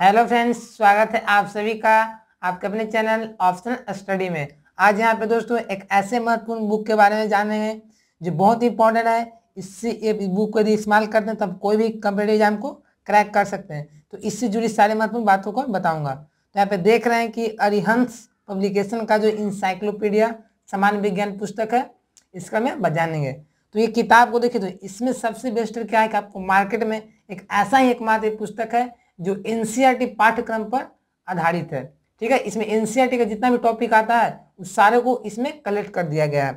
hello friends स्वागत है आप सभी का आपके अपने चैनल ऑप्शन स्टडी में आज यहाँ पे दोस्तों एक ऐसे महत्वपूर्ण बुक के बारे में हैं जो बहुत इंपॉर्टेंट है इससे ये बुक को यदि इस्तेमाल करते हैं तब कोई भी कंप्यूटर एग्जाम को क्रैक कर सकते हैं तो इससे जुड़ी सारी महत्वपूर्ण बातों को बताऊँगा तो यहाँ पे देख रहे हैं कि अरिहंस पब्लिकेशन का जो इंसाइक्लोपीडिया सामान्य विज्ञान पुस्तक है इसका मैं बजानेंगे तो ये किताब को देखिए तो इसमें सबसे बेस्ट क्या है कि आपको मार्केट में एक ऐसा ही एकमात्र पुस्तक है जो एनसीईआरटी e पाठ्यक्रम पर आधारित है ठीक है इसमें एनसीईआरटी e का जितना भी टॉपिक आता है उस सारे को इसमें कलेक्ट कर दिया गया है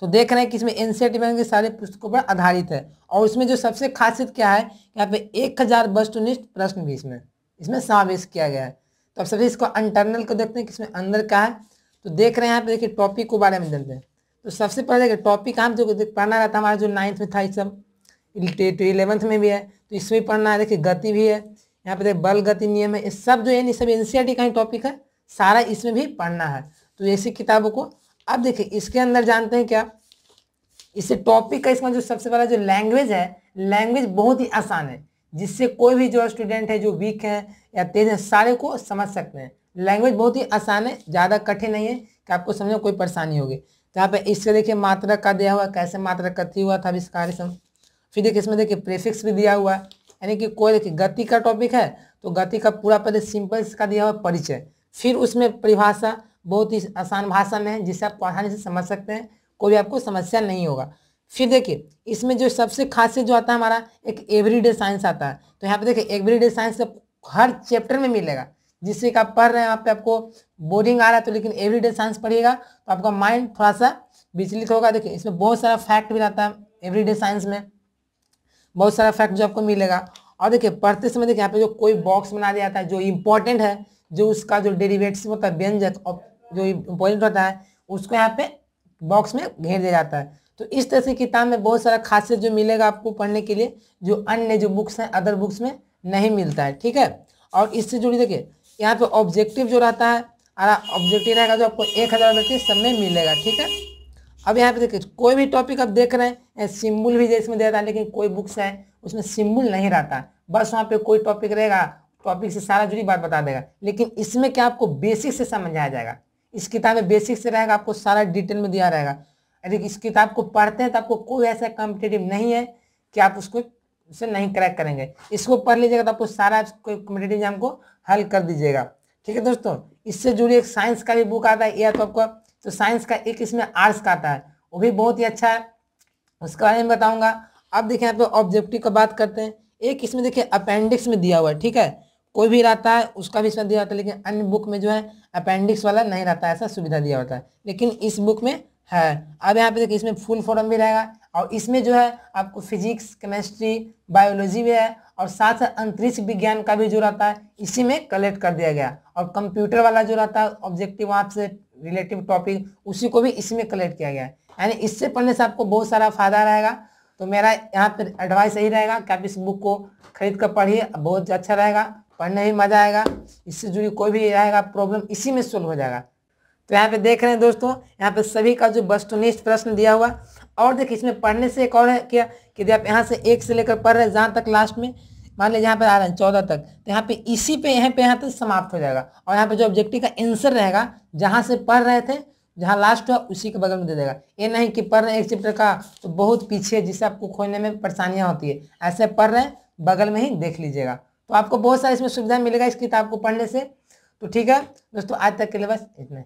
तो देख रहे हैं कि इसमें एनसीईआरटी बैंक के सारे पुस्तकों पर आधारित है और इसमें जो सबसे खासियत क्या है यहाँ पे एक हजार वस्तुनिष्ठ प्रश्न भी इसमें इसमें समावेश किया गया है तो अब सबसे इसको इंटरनल को देखते हैं कि इसमें अंदर क्या है तो देख रहे हैं यहाँ पे देखिए टॉपिक को बारे में जानते हैं तो सबसे पहले टॉपिक हम जो पढ़ना रहता है हमारा जो नाइन्थ में था इस सब इलेवंथ में भी है तो इसमें पढ़ना है देखिए गति भी है यहाँ पे देखिए बल गति नियम है ये सब जो है नहीं सब एनसीईआरटी का ही टॉपिक है सारा इसमें भी पढ़ना है तो ऐसी किताबों को अब देखिए इसके अंदर जानते हैं क्या इससे टॉपिक का इसमें जो सबसे पहला जो लैंग्वेज है लैंग्वेज बहुत ही आसान है जिससे कोई भी जो स्टूडेंट है जो वीक है या तेज है सारे को समझ सकते हैं लैंग्वेज बहुत ही आसान है ज़्यादा कठिन नहीं है कि आपको समझो कोई परेशानी होगी तो यहाँ पे इसके देखिए मात्रा का दिया हुआ कैसे मात्रा कथी हुआ था आविष्कार फिर देखिए इसमें देखिए प्रेफिक्स भी दिया हुआ है यानी कि कोई देखिए गति का टॉपिक है तो गति का पूरा पहले सिंपल इसका दिया हुआ परिचय फिर उसमें परिभाषा बहुत ही आसान भाषा में है जिसे आप आसानी से समझ सकते हैं कोई आपको समस्या नहीं होगा फिर देखिए इसमें जो सबसे खासियत जो आता है हमारा एक एवरीडे साइंस आता है तो यहाँ पे देखिए एवरीडे साइंस तो हर चैप्टर में मिलेगा जिससे कि आप पढ़ रहे हैं वहाँ पे आपको बोरिंग आ रहा है तो लेकिन एवरीडे साइंस पढ़िएगा तो आपका माइंड थोड़ा सा विचलित होगा देखिए इसमें बहुत सारा फैक्ट भी आता है एवरीडे साइंस में बहुत सारा फैक्ट जो आपको मिलेगा और देखिए पढ़ते समय देखिए यहाँ पे जो कोई बॉक्स बना दिया जाता है जो इम्पोर्टेंट है जो उसका जो डेरिवेटिव होता है व्यंजक जो इम्पोर्टेंट होता है उसको यहाँ पे बॉक्स में घेर दिया जाता है तो इस तरह से किताब में बहुत सारा खासियत जो मिलेगा आपको पढ़ने के लिए जो अन्य जो बुक्स हैं अदर बुक्स में नहीं मिलता है ठीक है और इससे जुड़ी देखिए यहाँ पे ऑब्जेक्टिव जो रहता है ऑब्जेक्टिव रहेगा जो आपको एक हज़ार व्यक्ति सब में मिलेगा ठीक है अब यहाँ पे देखिए कोई भी टॉपिक आप देख रहे हैं सिम्बुल भी जैसे दे रहा है लेकिन कोई बुक्स है उसमें सिम्बुल नहीं रहता है बस वहाँ पे कोई टॉपिक रहेगा टॉपिक से सारा जुड़ी बात बता देगा लेकिन इसमें क्या आपको बेसिक से समझाया जाएगा इस किताब में बेसिक से रहेगा आपको सारा डिटेल में दिया रहेगा अरे इस किताब को पढ़ते हैं तो आपको कोई ऐसा कॉम्पिटेटिव नहीं है कि आप उसको उसे नहीं क्रैक करेंगे इसको पढ़ लीजिएगा तो आपको सारा कॉम्पिटेटिव एग्जाम को हल कर दीजिएगा ठीक है दोस्तों इससे जुड़ी एक साइंस का भी बुक आता है एयर कप का तो साइंस का एक इसमें आर्ट्स का आता है वो भी बहुत ही अच्छा है उसके बारे में बताऊंगा अब देखिए आप ऑब्जेक्टिव का बात करते हैं एक इसमें देखिए अपेंडिक्स में दिया हुआ है ठीक है कोई भी रहता है उसका भी इसमें दिया होता है लेकिन अन्य बुक में जो है अपेंडिक्स वाला नहीं रहता है ऐसा सुविधा दिया होता है लेकिन इस बुक में है अब यहाँ पे देखिए इसमें फुल फॉर्म भी रहेगा और इसमें जो है आपको फिजिक्स केमिस्ट्री बायोलॉजी भी है और साथ साथ अंतरिक्ष विज्ञान का भी जो रहता है इसी में कलेक्ट कर दिया गया और कंप्यूटर वाला जो रहता है ऑब्जेक्टिव आपसे रिलेटिव टॉपिक उसी को भी इसी में कलेक्ट किया गया है यानी इससे पढ़ने से आपको बहुत सारा फायदा रहेगा तो मेरा यहाँ पर एडवाइस यही रहेगा कि आप इस बुक को खरीद कर पढ़िए बहुत अच्छा रहेगा पढ़ने में मज़ा आएगा इससे जुड़ी कोई भी रहेगा प्रॉब्लम इसी में सोल्व हो जाएगा तो यहाँ पे देख रहे हैं दोस्तों यहाँ पे सभी का जो वस्तुनिष्ठ प्रश्न दिया हुआ और देखिए इसमें पढ़ने से एक और है क्या कि आप यहाँ से एक से लेकर पढ़ रहे हैं जहाँ तक लास्ट में मान लीजिए यहाँ पर आ रहे हैं चौदह तक तो यहाँ पे इसी पे यहाँ पे यहाँ तक समाप्त हो जाएगा और यहाँ पे जो ऑब्जेक्टिव का आंसर रहेगा जहाँ से पढ़ रहे थे जहाँ लास्ट हुआ उसी के बगल में दे देगा ये नहीं कि पढ़ रहे हैं एक चैप्टर का तो बहुत पीछे जिससे आपको खोजने में परेशानियाँ होती है ऐसे पढ़ रहे हैं बगल में ही देख लीजिएगा तो आपको बहुत सारे इसमें सुविधा मिलेगा इस किताब को पढ़ने से तो ठीक है दोस्तों आज तक के लिए बस इतना